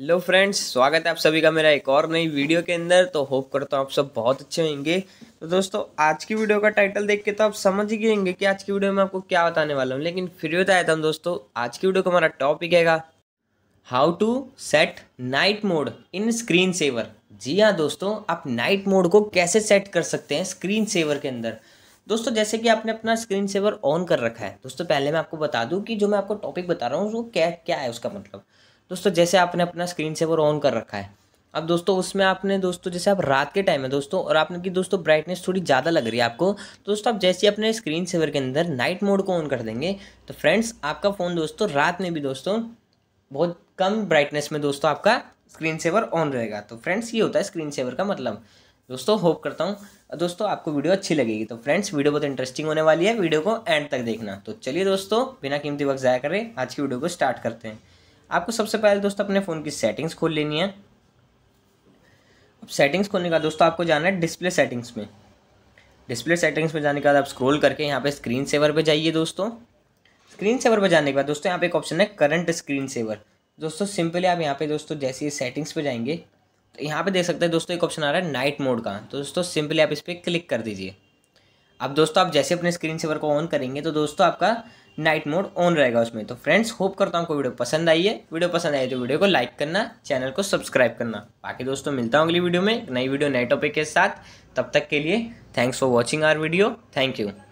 hello friends स्वागत है आप सभी का मेरा एक और नई वीडियो के अंदर तो होप करता हूँ आप सब बहुत अच्छे होंगे तो दोस्तों आज की वीडियो का टाइटल देख के तो आप समझ ही गए होंगे कि आज की वीडियो में आपको क्या बताने वाला हूँ लेकिन फिर भी बताया था दोस्तों आज की वीडियो का हमारा टॉपिक है how to set night mode in screen saver जी हाँ दोस्तों आप नाइट मोड को कैसे सेट कर सकते हैं स्क्रीन सेवर के अंदर दोस्तों जैसे कि आपने अपना स्क्रीन सेवर ऑन कर रखा है दोस्तों पहले मैं आपको बता दूं कि जो मैं आपको टॉपिक बता रहा हूँ वो क्या क्या है उसका मतलब दोस्तों जैसे आपने अपना स्क्रीन सेवर ऑन कर रखा है अब दोस्तों उसमें आपने दोस्तों जैसे आप रात के टाइम है दोस्तों और आपने की दोस्तों ब्राइटनेस थोड़ी ज़्यादा लग रही है आपको तो दोस्तों आप जैसे अपने स्क्रीन सेवर के अंदर नाइट मोड को ऑन कर देंगे तो फ्रेंड्स आपका फ़ोन दोस्तों रात में भी दोस्तों बहुत कम ब्राइटनेस में दोस्तों आपका स्क्रीन सेवर ऑन रहेगा तो फ्रेंड्स ये होता है स्क्रीन सेवर का मतलब दोस्तों होप करता हूँ दोस्तों आपको वीडियो अच्छी लगेगी तो फ्रेंड्स वीडियो बहुत इंटरेस्टिंग होने वाली है वीडियो को एंड तक देखना तो चलिए दोस्तों बिना कीमती वक्त ज़ाया करें आज की वीडियो को स्टार्ट करते हैं आपको सबसे पहले दोस्तों अपने फ़ोन की सेटिंग्स खोल लेनी है अब सेटिंग्स खोलने का दोस्तों आपको जाना है डिस्प्ले सेटिंग्स में डिस्प्ले सेटिंग्स में जाने के बाद आप स्क्रॉल करके यहाँ पे स्क्रीन सेवर पे जाइए दोस्तों स्क्रीन सेवर पे जाने के बाद दोस्तों यहाँ पे एक ऑप्शन है करंट स्क्रीन सेवर दोस्तों सिंपली आप यहाँ पे दोस्तों जैसे ही सेटिंग्स पे जाएंगे तो यहाँ पे देख सकते हैं दोस्तों एक ऑप्शन आ रहा है नाइट मोड का तो दोस्तों सिंपली आप इस पर क्लिक कर दीजिए अब दोस्तों आप जैसे अपने स्क्रीन सेवर को ऑन करेंगे तो दोस्तों आपका नाइट मोड ऑन रहेगा उसमें तो फ्रेंड्स होप करता हूँ आपको वीडियो पसंद आई है वीडियो पसंद आई तो वीडियो को लाइक करना चैनल को सब्सक्राइब करना बाकी दोस्तों मिलता हूँ अगली वीडियो में नई वीडियो नए टॉपिक के साथ तब तक के लिए thanks for watching our video thank you